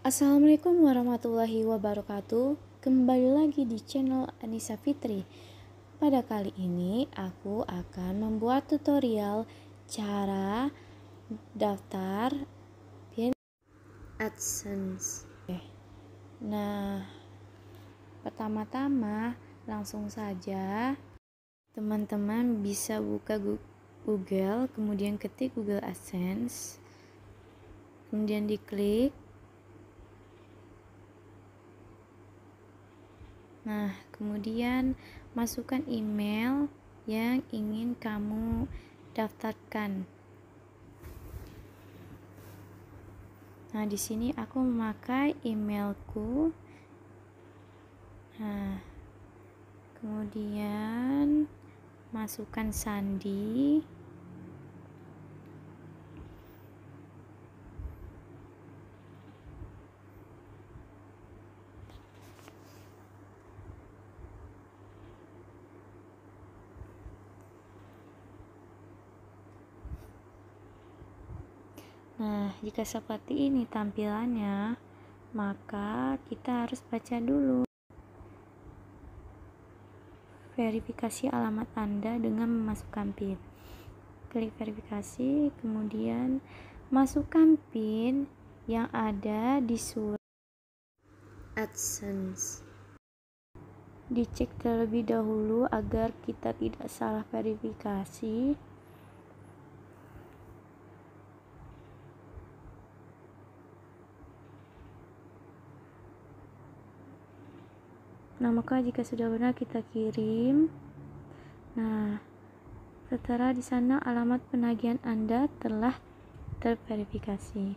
Assalamualaikum warahmatullahi wabarakatuh. Kembali lagi di channel Anissa Fitri. Pada kali ini aku akan membuat tutorial cara daftar AdSense. Nah, pertama-tama langsung saja teman-teman bisa buka Google, kemudian ketik Google AdSense. Kemudian diklik Nah, kemudian masukkan email yang ingin kamu daftarkan. Nah, di sini aku memakai emailku. Nah, kemudian masukkan sandi. Nah, jika seperti ini tampilannya, maka kita harus baca dulu verifikasi alamat Anda dengan memasukkan PIN. Klik verifikasi, kemudian masukkan PIN yang ada di surat AdSense. Dicek terlebih dahulu agar kita tidak salah verifikasi. Nah, maka jika sudah benar kita kirim. Nah, tertera di sana alamat penagihan Anda telah terverifikasi.